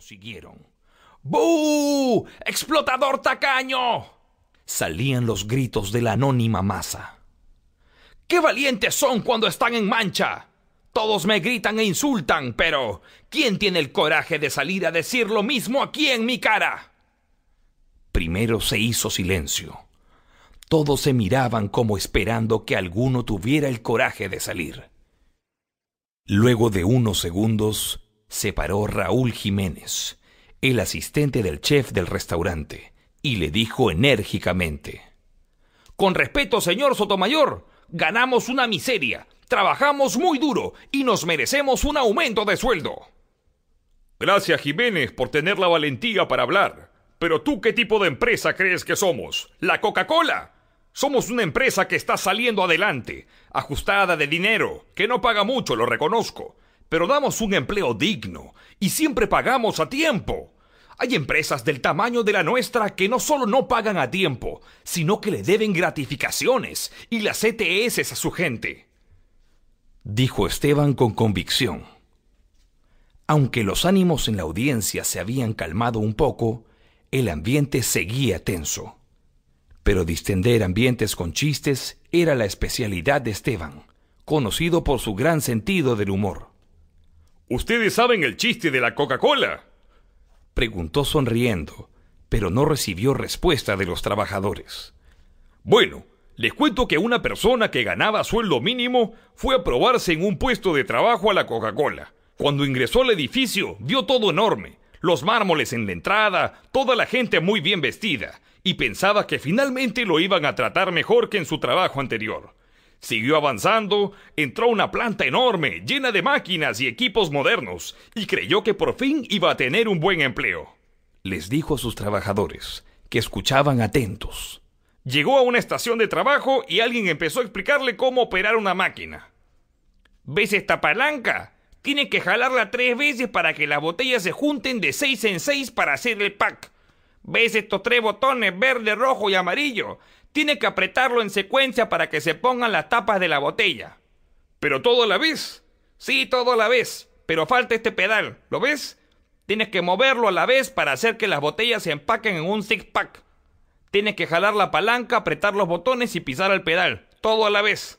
siguieron. ¡Bú! ¡Explotador tacaño! Salían los gritos de la anónima masa. ¡Qué valientes son cuando están en mancha! Todos me gritan e insultan, pero ¿quién tiene el coraje de salir a decir lo mismo aquí en mi cara? Primero se hizo silencio. Todos se miraban como esperando que alguno tuviera el coraje de salir. Luego de unos segundos, separó Raúl Jiménez, el asistente del chef del restaurante, y le dijo enérgicamente, Con respeto, señor Sotomayor, ganamos una miseria, trabajamos muy duro y nos merecemos un aumento de sueldo. Gracias, Jiménez, por tener la valentía para hablar. Pero tú, ¿qué tipo de empresa crees que somos? ¿La Coca-Cola? Somos una empresa que está saliendo adelante, ajustada de dinero, que no paga mucho, lo reconozco pero damos un empleo digno y siempre pagamos a tiempo. Hay empresas del tamaño de la nuestra que no solo no pagan a tiempo, sino que le deben gratificaciones y las ETS a su gente. Dijo Esteban con convicción. Aunque los ánimos en la audiencia se habían calmado un poco, el ambiente seguía tenso. Pero distender ambientes con chistes era la especialidad de Esteban, conocido por su gran sentido del humor. ¿Ustedes saben el chiste de la Coca-Cola? Preguntó sonriendo, pero no recibió respuesta de los trabajadores. Bueno, les cuento que una persona que ganaba sueldo mínimo fue a probarse en un puesto de trabajo a la Coca-Cola. Cuando ingresó al edificio, vio todo enorme, los mármoles en la entrada, toda la gente muy bien vestida, y pensaba que finalmente lo iban a tratar mejor que en su trabajo anterior. Siguió avanzando, entró a una planta enorme, llena de máquinas y equipos modernos, y creyó que por fin iba a tener un buen empleo. Les dijo a sus trabajadores, que escuchaban atentos. Llegó a una estación de trabajo y alguien empezó a explicarle cómo operar una máquina. ¿Ves esta palanca? Tienes que jalarla tres veces para que las botellas se junten de seis en seis para hacer el pack. ¿Ves estos tres botones verde, rojo y amarillo? Tiene que apretarlo en secuencia para que se pongan las tapas de la botella. ¿Pero todo a la vez? Sí, todo a la vez. Pero falta este pedal, ¿lo ves? Tienes que moverlo a la vez para hacer que las botellas se empaquen en un six-pack. Tienes que jalar la palanca, apretar los botones y pisar el pedal. Todo a la vez.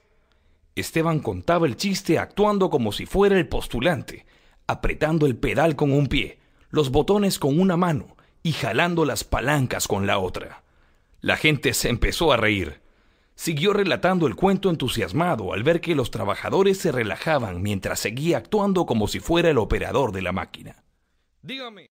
Esteban contaba el chiste actuando como si fuera el postulante, apretando el pedal con un pie, los botones con una mano y jalando las palancas con la otra. La gente se empezó a reír. Siguió relatando el cuento entusiasmado al ver que los trabajadores se relajaban mientras seguía actuando como si fuera el operador de la máquina. Dígame.